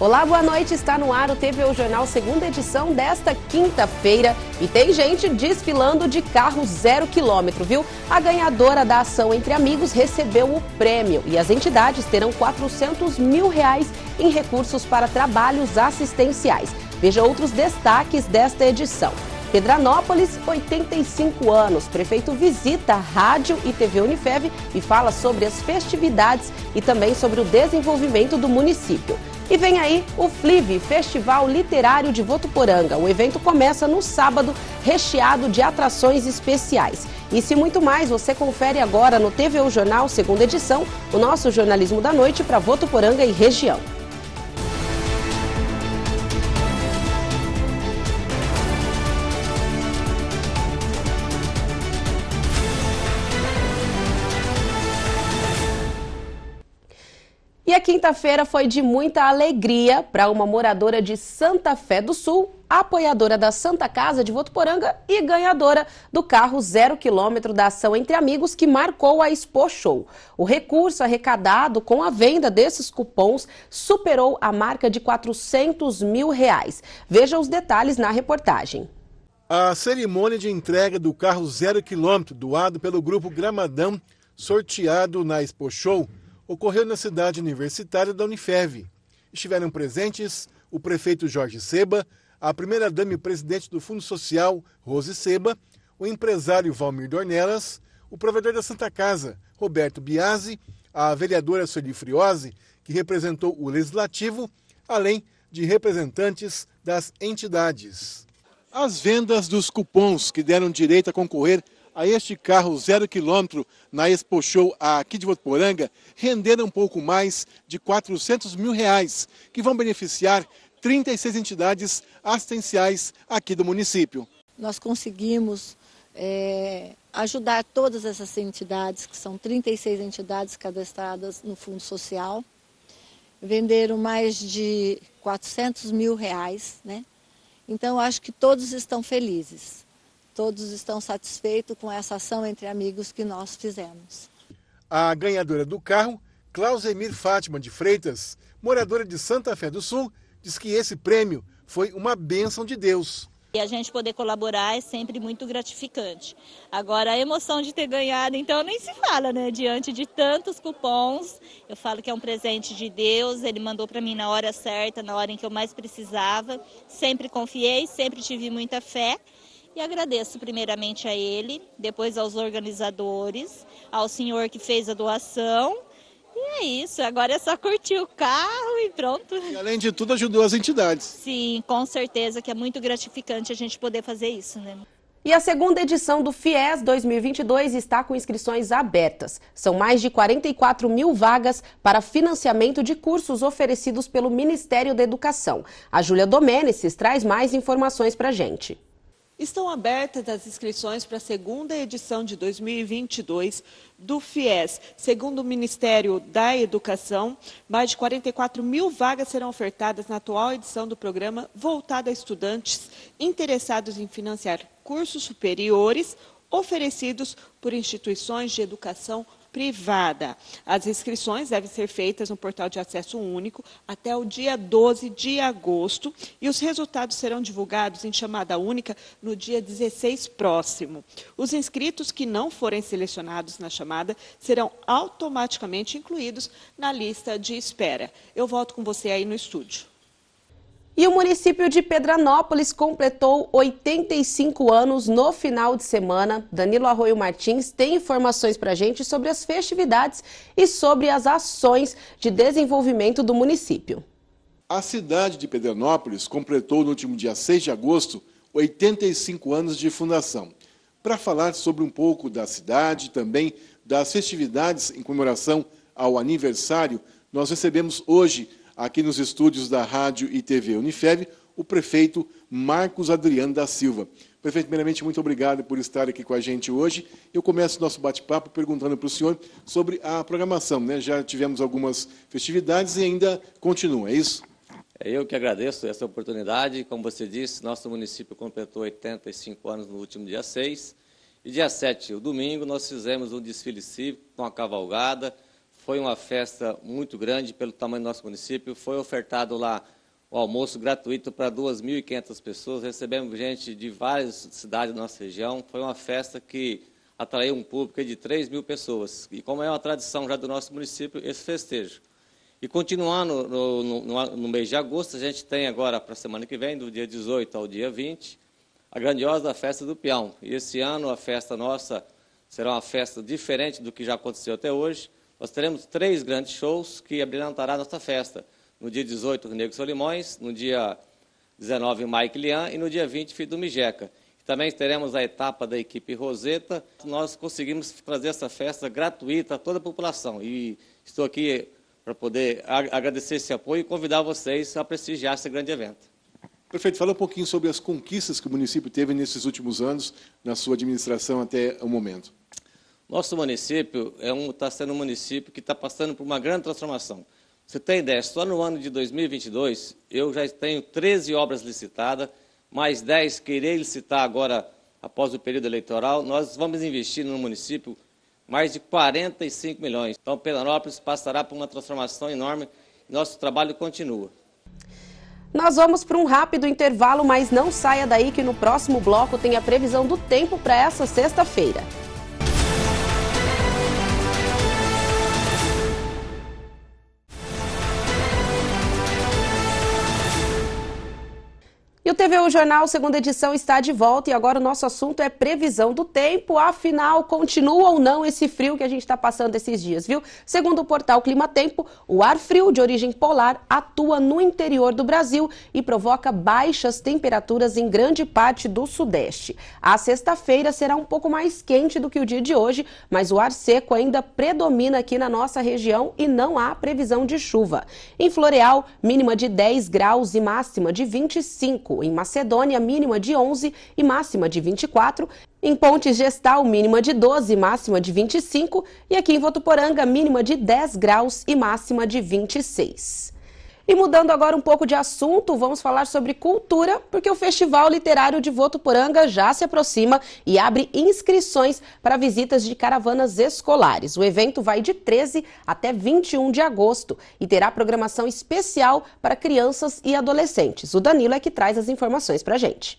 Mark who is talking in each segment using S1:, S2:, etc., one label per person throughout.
S1: Olá, boa noite. Está no ar o TV o Jornal, segunda edição desta quinta-feira. E tem gente desfilando de carro zero quilômetro, viu? A ganhadora da ação Entre Amigos recebeu o prêmio e as entidades terão 400 mil reais em recursos para trabalhos assistenciais. Veja outros destaques desta edição. Pedranópolis, 85 anos. Prefeito visita rádio e TV Unifev e fala sobre as festividades e também sobre o desenvolvimento do município. E vem aí o FLIV, Festival Literário de Votuporanga. O evento começa no sábado, recheado de atrações especiais. e se muito mais você confere agora no TV O Jornal, segunda edição, o nosso jornalismo da noite para Votuporanga e região. E a quinta-feira foi de muita alegria para uma moradora de Santa Fé do Sul, apoiadora da Santa Casa de Votuporanga e ganhadora do carro zero quilômetro da ação Entre Amigos que marcou a Expo Show. O recurso arrecadado com a venda desses cupons superou a marca de 400 mil reais. Veja os detalhes na reportagem.
S2: A cerimônia de entrega do carro zero quilômetro doado pelo Grupo Gramadão, sorteado na Expo Show, ocorreu na cidade universitária da Unifev. Estiveram presentes o prefeito Jorge Seba, a primeira-dama e presidente do Fundo Social, Rose Seba, o empresário Valmir Dornelas, o provedor da Santa Casa, Roberto Biasi, a vereadora Sueli Friose, que representou o Legislativo, além de representantes das entidades. As vendas dos cupons que deram direito a concorrer a este carro zero quilômetro na Expo Show aqui de Votuporanga renderam um pouco mais de 400 mil reais, que vão beneficiar 36 entidades assistenciais aqui do município.
S3: Nós conseguimos é, ajudar todas essas entidades, que são 36 entidades cadastradas no Fundo Social. Venderam mais de 400 mil reais, né? Então, acho que todos estão
S2: felizes
S3: todos estão satisfeitos com essa ação entre amigos que nós fizemos.
S2: A ganhadora do carro, Clausemir Fátima de Freitas, moradora de Santa Fé do Sul, diz que esse prêmio foi uma bênção de Deus.
S3: E a gente poder colaborar é sempre muito gratificante. Agora, a emoção de ter ganhado, então, nem se fala, né? Diante de tantos cupons, eu falo que é um presente de Deus, ele mandou para mim na hora certa, na hora em que eu mais precisava. Sempre confiei, sempre tive muita fé e agradeço primeiramente a ele, depois aos organizadores, ao senhor que fez a doação. E é isso, agora é só curtir o carro e pronto. E
S2: além de tudo, ajudou as entidades.
S3: Sim, com certeza, que é muito gratificante a gente poder fazer isso, né?
S1: E a segunda edição do FIES 2022 está com inscrições abertas. São mais de 44 mil vagas para financiamento de cursos oferecidos pelo Ministério da Educação. A Júlia Domeneses traz mais informações para a gente. Estão abertas as inscrições para a segunda edição de 2022 do FIES. Segundo o Ministério da Educação, mais de 44 mil vagas serão ofertadas na atual edição do programa, voltada a estudantes interessados em financiar cursos superiores oferecidos por instituições de educação privada. As inscrições devem ser feitas no portal de acesso único até o dia 12 de agosto e os resultados serão divulgados em chamada única no dia 16 próximo. Os inscritos que não forem selecionados na chamada serão automaticamente incluídos na lista de espera. Eu volto com você aí no estúdio. E o município de Pedranópolis completou 85 anos no final de semana. Danilo Arroio Martins tem informações para a gente sobre as festividades e sobre as ações de desenvolvimento do município.
S2: A cidade de Pedranópolis completou no último dia 6 de agosto 85 anos de fundação. Para falar sobre um pouco da cidade, também das festividades em comemoração ao aniversário, nós recebemos hoje aqui nos estúdios da Rádio e TV Unifev, o prefeito Marcos Adriano da Silva. Prefeito, primeiramente, muito obrigado por estar aqui com a gente hoje. Eu começo o nosso bate-papo perguntando para o senhor sobre a programação. Né? Já tivemos algumas festividades e ainda continua, é isso?
S4: É, eu que agradeço essa oportunidade. Como você disse, nosso município completou 85 anos no último dia 6. E dia 7, o domingo, nós fizemos um desfile cívico com a cavalgada, foi uma festa muito grande pelo tamanho do nosso município. Foi ofertado lá o almoço gratuito para 2.500 pessoas. Recebemos gente de várias cidades da nossa região. Foi uma festa que atraiu um público de 3 mil pessoas. E como é uma tradição já do nosso município, esse festejo. E continuando no, no, no, mês de agosto, a gente tem agora, para a semana que vem, do dia 18 ao dia 20, a grandiosa festa do peão. E esse ano a festa nossa será uma festa diferente do que já aconteceu até hoje. Nós teremos três grandes shows que abrilhantará nossa festa. No dia 18, o Negro Solimões, no dia 19, Mike Lian e no dia 20, Fido Mijeca. Também teremos a etapa da equipe Roseta. Nós conseguimos trazer essa festa gratuita a toda a população. E estou aqui para poder agradecer esse apoio e convidar vocês a prestigiar esse grande evento.
S2: Prefeito, fala um pouquinho sobre as conquistas que o município teve nesses últimos anos, na sua administração até o momento.
S4: Nosso município está é um, tá sendo um município que está passando por uma grande transformação. Você tem ideia, só no ano de 2022, eu já tenho 13 obras licitadas, mais 10 que irei licitar agora após o período eleitoral. Nós vamos investir no município mais de 45 milhões. Então, Pelanópolis passará por uma transformação enorme e nosso trabalho continua.
S1: Nós vamos para um rápido intervalo, mas não saia daí que no próximo bloco tem a previsão do tempo para essa sexta-feira. o TV O Jornal, segunda edição, está de volta e agora o nosso assunto é previsão do tempo. Afinal, continua ou não esse frio que a gente está passando esses dias, viu? Segundo o portal Clima Tempo, o ar frio de origem polar atua no interior do Brasil e provoca baixas temperaturas em grande parte do Sudeste. A sexta-feira será um pouco mais quente do que o dia de hoje, mas o ar seco ainda predomina aqui na nossa região e não há previsão de chuva. Em Floreal, mínima de 10 graus e máxima de 25. Em Macedônia, mínima de 11 e máxima de 24. Em Pontes Gestal, mínima de 12 e máxima de 25. E aqui em Votuporanga, mínima de 10 graus e máxima de 26. E mudando agora um pouco de assunto, vamos falar sobre cultura, porque o Festival Literário de Votuporanga já se aproxima e abre inscrições para visitas de caravanas escolares. O evento vai de 13 até 21 de agosto e terá programação especial para crianças e adolescentes. O Danilo é que traz as informações para a gente.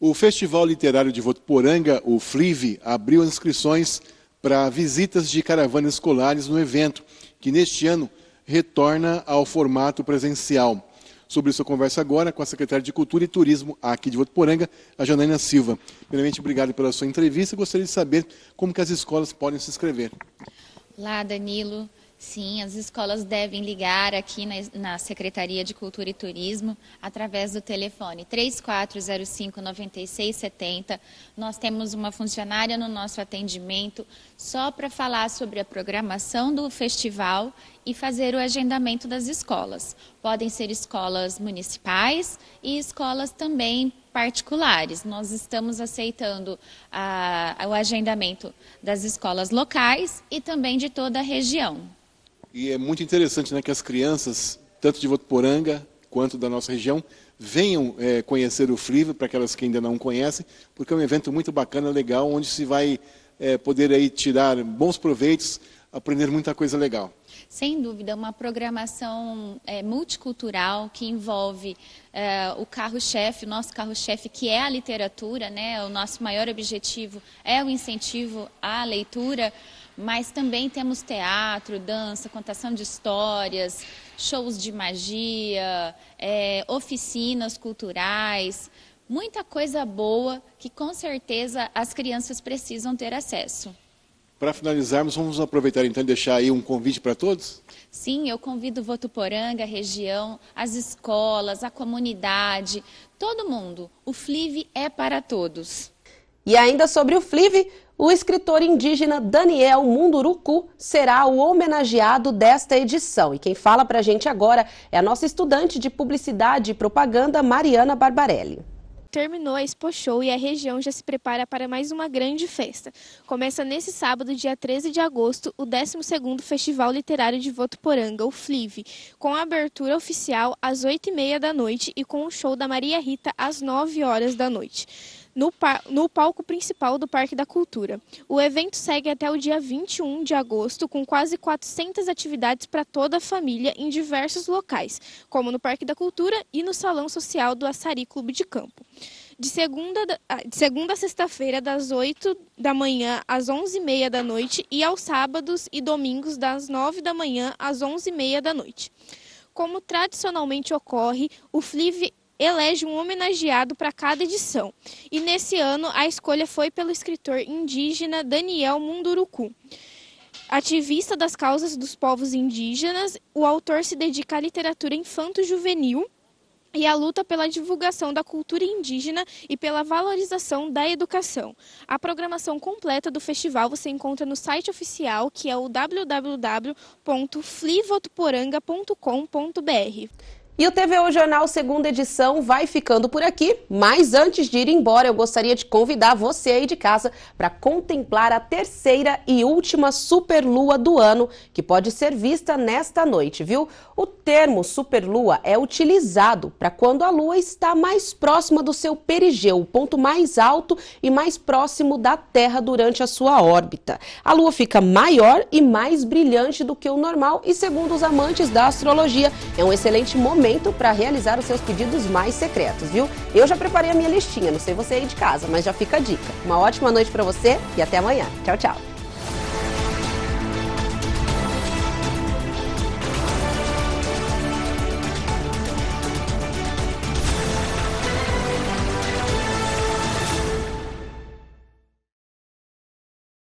S2: O Festival Literário de Votuporanga, o FLIV, abriu inscrições para visitas de caravanas escolares no evento, que neste ano retorna ao formato presencial. Sobre isso eu converso agora com a secretária de Cultura e Turismo aqui de Votuporanga, a Janaina Silva. Primeiramente, obrigado pela sua entrevista. Gostaria de saber como que as escolas podem se inscrever.
S3: Lá, Danilo. Sim, as escolas devem ligar aqui na, na, Secretaria de Cultura e Turismo através do telefone 3405-9670. Nós temos uma funcionária no nosso atendimento só para falar sobre a programação do festival e fazer o agendamento das escolas. Podem ser escolas municipais e escolas também particulares. Nós estamos aceitando a, o agendamento das escolas locais e também de toda a região.
S2: E é muito interessante né, que as crianças, tanto de Votuporanga quanto da nossa região, venham é, conhecer o Friv para aquelas que ainda não conhecem, porque é um evento muito bacana, legal, onde se vai é, poder aí tirar bons proveitos, aprender muita coisa legal
S3: sem dúvida, uma programação é, multicultural que envolve é, o carro-chefe, o nosso carro-chefe, que é a literatura, né? O nosso maior objetivo é o incentivo à leitura, mas também temos teatro, dança, contação de histórias, shows de magia, é, oficinas culturais, muita coisa boa que com certeza as crianças precisam ter acesso.
S2: Para finalizarmos, vamos aproveitar então e deixar aí um convite para todos?
S3: Sim, eu convido Votuporanga, a região, as escolas, a comunidade, todo mundo. O FLIV é para todos.
S1: E ainda sobre o FLIV, o escritor indígena Daniel Munduruku será o homenageado desta edição. E quem fala para a gente agora é a nossa estudante de Publicidade e Propaganda, Mariana Barbarelli
S5: terminou a Expo Show e a região já se prepara para mais uma grande festa. Começa nesse sábado, dia 13 de agosto, o 12º Festival Literário de Votuporanga, o FLIV, com a abertura oficial às 8h30 da noite e com o show da Maria Rita às 9 horas da noite no, no palco principal do Parque da Cultura. O evento segue até o dia 21 de agosto, com quase 400 atividades para toda a família em diversos locais, como no Parque da Cultura e no Salão Social do Açari Clube de Campo. De segunda, ah, de segunda a sexta-feira, das 8 da manhã às 11h30 da noite, e aos sábados e domingos, das 9 da manhã às 11h30 da noite. Como tradicionalmente ocorre, o Flive elege um homenageado para cada edição. E nesse ano a escolha foi pelo escritor indígena Daniel Munduruku. Ativista das causas dos povos indígenas, o autor se dedica à literatura infanto-juvenil e à luta pela divulgação da cultura indígena e pela valorização da educação. A programação completa do festival você encontra no site oficial,
S1: que é o www.flivotuporanga.com.br. E o TVO Jornal segunda edição vai ficando por aqui, mas antes de ir embora, eu gostaria de convidar você aí de casa para contemplar a terceira e última superlua do ano, que pode ser vista nesta noite, viu? O termo superlua é utilizado para quando a lua está mais próxima do seu perigeu, o ponto mais alto e mais próximo da Terra durante a sua órbita. A lua fica maior e mais brilhante do que o normal e segundo os amantes da astrologia, é um excelente momento momento para realizar os seus pedidos mais secretos, viu? Eu já preparei a minha listinha, não sei você aí de casa, mas já fica a dica. Uma ótima noite para você e até amanhã. Tchau, tchau.